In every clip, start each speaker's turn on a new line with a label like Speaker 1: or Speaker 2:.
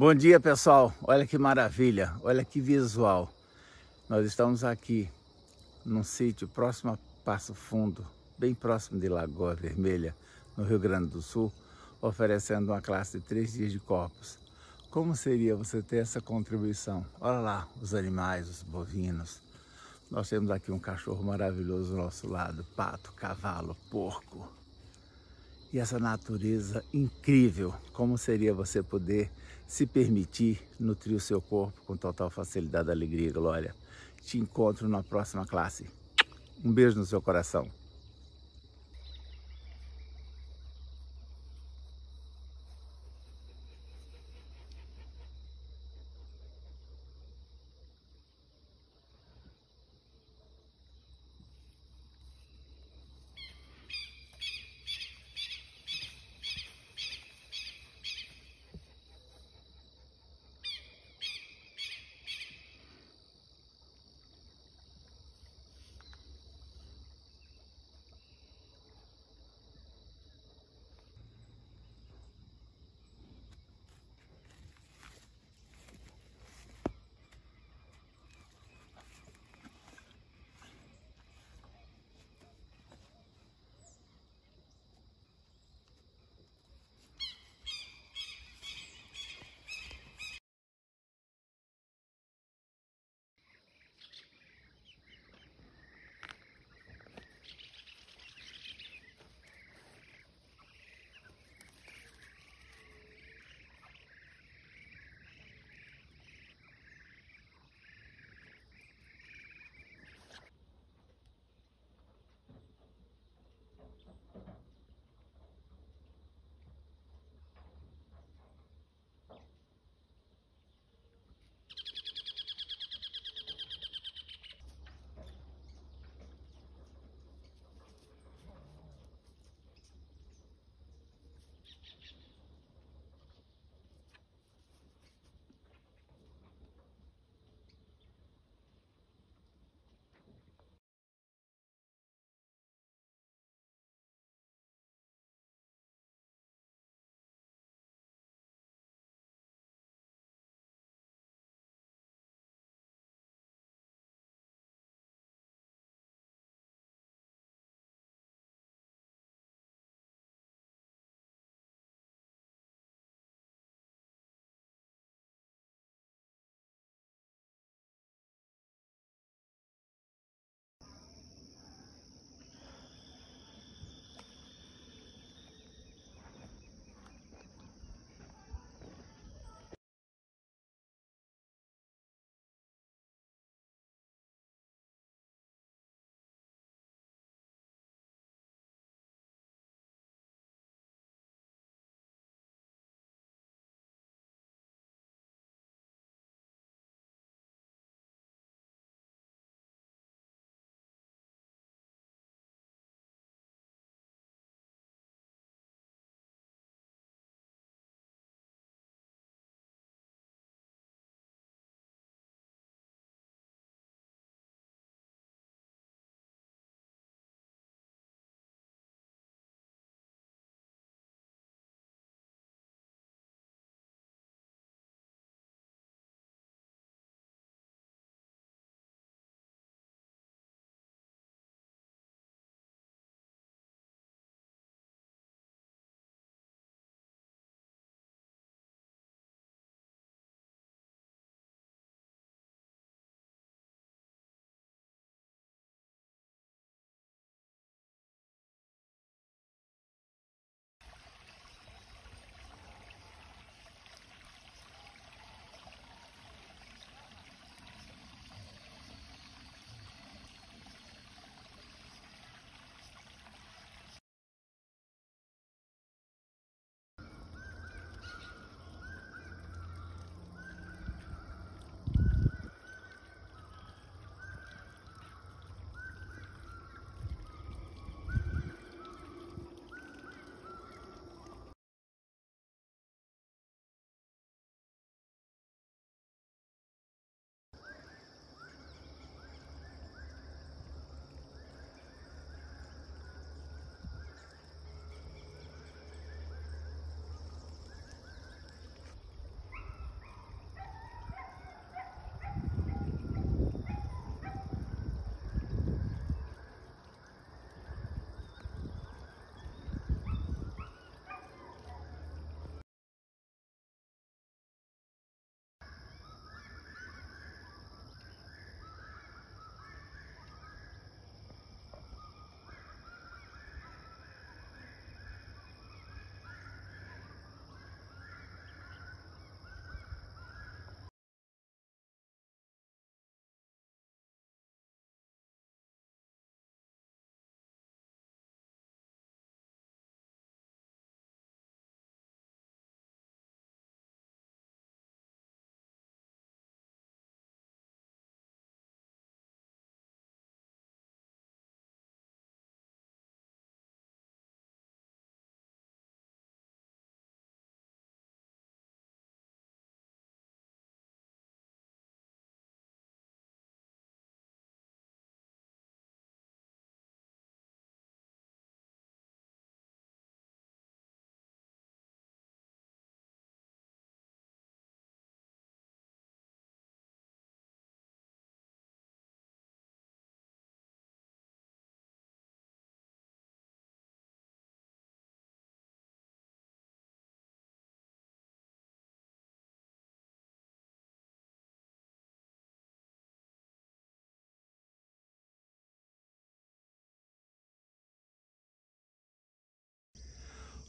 Speaker 1: Bom dia, pessoal. Olha que maravilha, olha que visual. Nós estamos aqui num sítio próximo a Passo Fundo, bem próximo de Lagoa Vermelha, no Rio Grande do Sul, oferecendo uma classe de três dias de corpos. Como seria você ter essa contribuição? Olha lá os animais, os bovinos. Nós temos aqui um cachorro maravilhoso do nosso lado, pato, cavalo, porco. E essa natureza incrível. Como seria você poder se permitir nutrir o seu corpo com total facilidade, alegria e glória. Te encontro na próxima classe. Um beijo no seu coração.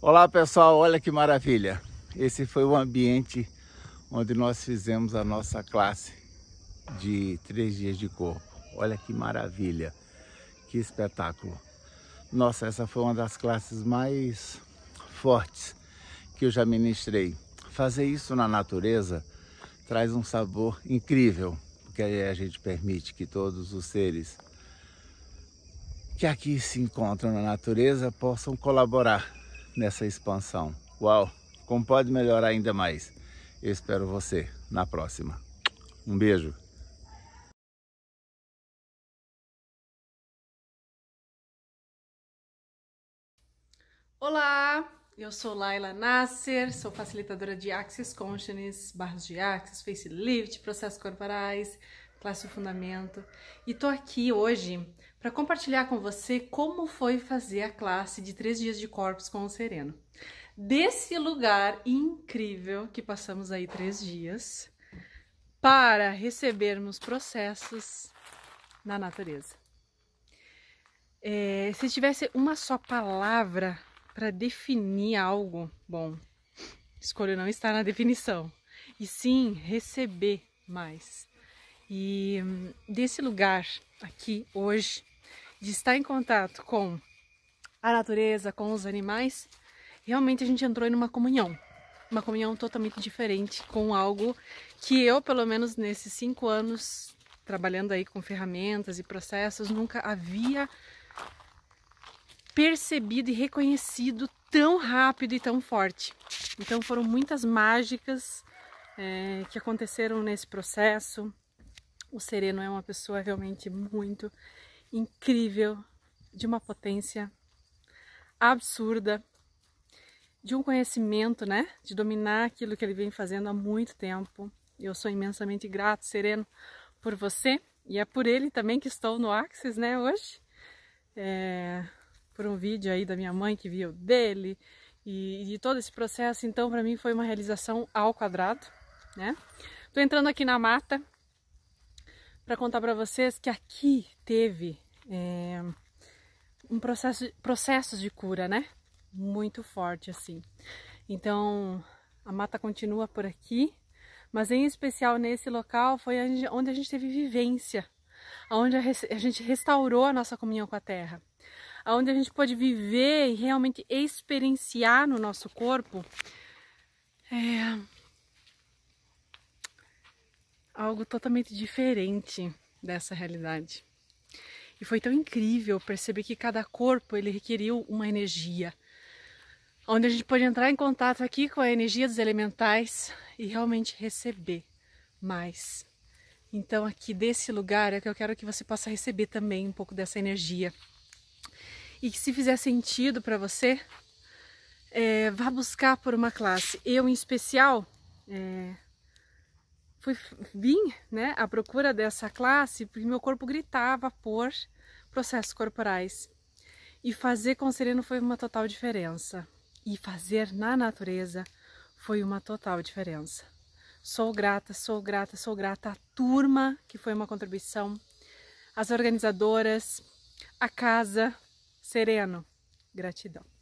Speaker 1: Olá pessoal, olha que maravilha. Esse foi o ambiente onde nós fizemos a nossa classe de três dias de corpo. Olha que maravilha, que espetáculo. Nossa, essa foi uma das classes mais fortes que eu já ministrei. Fazer isso na natureza traz um sabor incrível, porque a gente permite que todos os seres que aqui se encontram na natureza possam colaborar nessa expansão. Uau, como pode melhorar ainda mais? Eu espero você na próxima. Um beijo.
Speaker 2: Olá, eu sou Laila Nasser, sou facilitadora de Axis Consciousness, barras de Axis, Facelift, processos corporais, Classe Fundamento, e tô aqui hoje para compartilhar com você como foi fazer a classe de três dias de corpos com o Sereno. Desse lugar incrível que passamos aí três dias para recebermos processos na natureza. É, se tivesse uma só palavra para definir algo, bom, escolho não estar na definição, e sim receber mais e hum, desse lugar aqui hoje, de estar em contato com a natureza, com os animais, realmente a gente entrou em uma comunhão. Uma comunhão totalmente diferente com algo que eu, pelo menos nesses cinco anos, trabalhando aí com ferramentas e processos, nunca havia percebido e reconhecido tão rápido e tão forte. Então foram muitas mágicas é, que aconteceram nesse processo, o Sereno é uma pessoa realmente muito incrível, de uma potência absurda, de um conhecimento, né? De dominar aquilo que ele vem fazendo há muito tempo. Eu sou imensamente grato, Sereno, por você e é por ele também que estou no Axis, né? Hoje, é, por um vídeo aí da minha mãe que viu dele e, de todo esse processo. Então, para mim foi uma realização ao quadrado, né? Tô entrando aqui na mata para contar para vocês que aqui teve é, um processo processos de cura, né? Muito forte assim. Então a mata continua por aqui, mas em especial nesse local foi onde a gente teve vivência, onde a gente restaurou a nossa comunhão com a terra, onde a gente pôde viver e realmente experienciar no nosso corpo é, algo totalmente diferente dessa realidade. E foi tão incrível perceber que cada corpo ele requeriu uma energia, onde a gente pode entrar em contato aqui com a energia dos elementais e realmente receber mais. Então aqui desse lugar é que eu quero que você possa receber também um pouco dessa energia. E que se fizer sentido para você, é, vá buscar por uma classe. Eu em especial, é, fui vim, né, à procura dessa classe porque meu corpo gritava por processos corporais. E fazer com sereno foi uma total diferença. E fazer na natureza foi uma total diferença. Sou grata, sou grata, sou grata à turma, que foi uma contribuição, às organizadoras, à casa, sereno. Gratidão.